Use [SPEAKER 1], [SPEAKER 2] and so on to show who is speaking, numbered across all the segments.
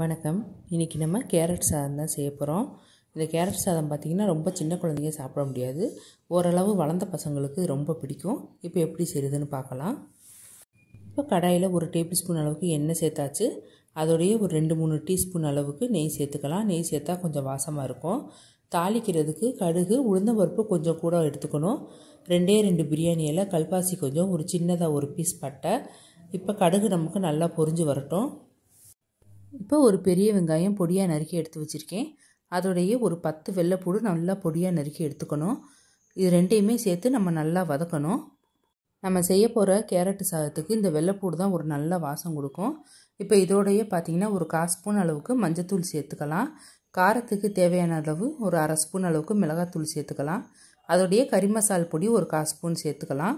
[SPEAKER 1] வணக்கம் இன்றைக்கி நம்ம கேரட் சாதம் தான் செய்ய போகிறோம் இந்த கேரட் சாதம் பார்த்திங்கன்னா ரொம்ப சின்ன குழந்தைங்க சாப்பிட முடியாது ஓரளவு வளர்ந்த பசங்களுக்கு ரொம்ப பிடிக்கும் இப்போ எப்படி செய்யுதுன்னு பார்க்கலாம் இப்போ கடாயில் ஒரு டேபிள் ஸ்பூன் அளவுக்கு எண்ணெய் சேர்த்தாச்சு அதோடைய ஒரு ரெண்டு மூணு டீஸ்பூன் அளவுக்கு நெய் சேர்த்துக்கலாம் நெய் சேர்த்தா கொஞ்சம் வாசமாக இருக்கும் தாளிக்கிறதுக்கு கடுகு உளுந்த பருப்பு கொஞ்சம் கூட எடுத்துக்கணும் ரெண்டே ரெண்டு பிரியாணியில் கல்பாசி கொஞ்சம் ஒரு சின்னதாக ஒரு பீஸ் பட்டை இப்போ கடுகு நமக்கு நல்லா பொறிஞ்சு வரட்டும் இப்போ ஒரு பெரிய வெங்காயம் பொடியாக நறுக்கி எடுத்து வச்சுருக்கேன் அதோடைய ஒரு பத்து வெள்ளைப்பூடு நல்லா பொடியாக நறுக்கி எடுத்துக்கணும் இது ரெண்டையுமே சேர்த்து நம்ம நல்லா வதக்கணும் நம்ம செய்ய போகிற கேரட் சாதத்துக்கு இந்த வெள்ளைப்பூடு தான் ஒரு நல்ல வாசம் கொடுக்கும் இப்போ இதோடைய பார்த்திங்கன்னா ஒரு கால் ஸ்பூன் அளவுக்கு மஞ்சத்தூள் சேர்த்துக்கலாம் காரத்துக்கு தேவையான அளவு ஒரு அரை ஸ்பூன் அளவுக்கு மிளகாத்தூள் சேர்த்துக்கலாம் அதோடைய கறி மசால் பொடி ஒரு கால் ஸ்பூன் சேர்த்துக்கலாம்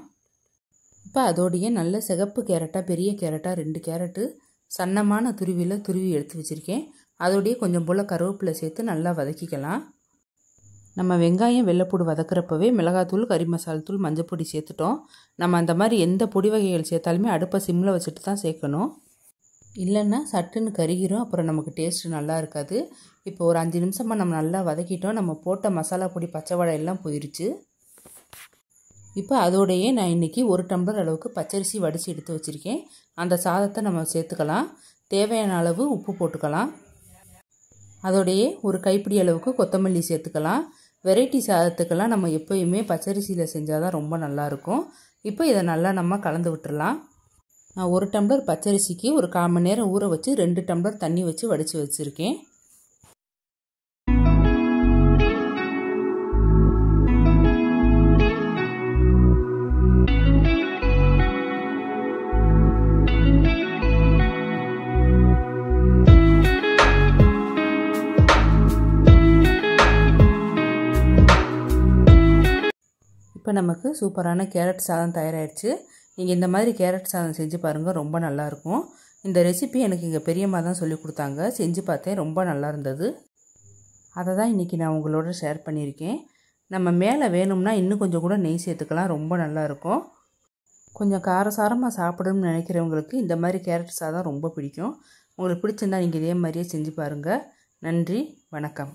[SPEAKER 1] இப்போ அதோடைய நல்ல சிகப்பு கேரட்டாக பெரிய கேரட்டாக ரெண்டு கேரட்டு சன்னமான துருவியில் துருவி எடுத்து வச்சுருக்கேன் அதோடைய கொஞ்சம் போல் கருவேப்பிலை சேர்த்து நல்லா வதக்கிக்கலாம் நம்ம வெங்காயம் வெள்ளைப்பூடு வதக்கிறப்பவே மிளகாத்தூள் கறி மசாலா தூள் மஞ்சப்பொடி சேர்த்துட்டோம் நம்ம அந்த மாதிரி எந்த பொடி வகைகள் சேர்த்தாலுமே அடுப்பை சிம்மில் வச்சுட்டு தான் சேர்க்கணும் இல்லைன்னா சட்டுன்னு கருகிரும் அப்புறம் நமக்கு டேஸ்ட்டு நல்லா இருக்காது இப்போ ஒரு அஞ்சு நிமிஷமாக நம்ம நல்லா வதக்கிட்டோம் நம்ம போட்ட மசாலா பொடி பச்சை வடை எல்லாம் போயிடுச்சு இப்போ அதோடையே நான் இன்றைக்கி ஒரு டம்ளர் அளவுக்கு பச்சரிசி வடித்து எடுத்து வச்சுருக்கேன் அந்த சாதத்தை நம்ம சேர்த்துக்கலாம் தேவையான அளவு உப்பு போட்டுக்கலாம் அதோடையே ஒரு கைப்பிடி அளவுக்கு கொத்தமல்லி சேர்த்துக்கலாம் வெரைட்டி சாதத்துக்கெல்லாம் நம்ம எப்போயுமே பச்சரிசியில் செஞ்சால் தான் ரொம்ப நல்லாயிருக்கும் இப்போ இதை நல்லா நம்ம கலந்து விட்டுடலாம் நான் ஒரு டம்ளர் பச்சரிசிக்கு ஒரு கால் மணி நேரம் ஊற வச்சு ரெண்டு டம்ளர் தண்ணி வச்சு வடித்து வச்சுருக்கேன் இப்போ நமக்கு சூப்பரான கேரட் சாதம் தயாராகிடுச்சு நீங்கள் இந்த மாதிரி கேரட் சாதம் செஞ்சு பாருங்கள் ரொம்ப நல்லாயிருக்கும் இந்த ரெசிபி எனக்கு இங்கே பெரியம்மா தான் சொல்லி கொடுத்தாங்க செஞ்சு பார்த்தேன் ரொம்ப நல்லா இருந்தது அதை தான் இன்றைக்கி நான் உங்களோட ஷேர் பண்ணியிருக்கேன் நம்ம மேலே வேணும்னா இன்னும் கொஞ்சம் கூட நெய் சேர்த்துக்கலாம் ரொம்ப நல்லாயிருக்கும் கொஞ்சம் காரசாரமாக சாப்பிடணும்னு நினைக்கிறவங்களுக்கு இந்த மாதிரி கேரட் சாதம் ரொம்ப பிடிக்கும் உங்களுக்கு பிடிச்சிருந்தால் நீங்கள் இதே மாதிரியே செஞ்சு பாருங்கள் நன்றி வணக்கம்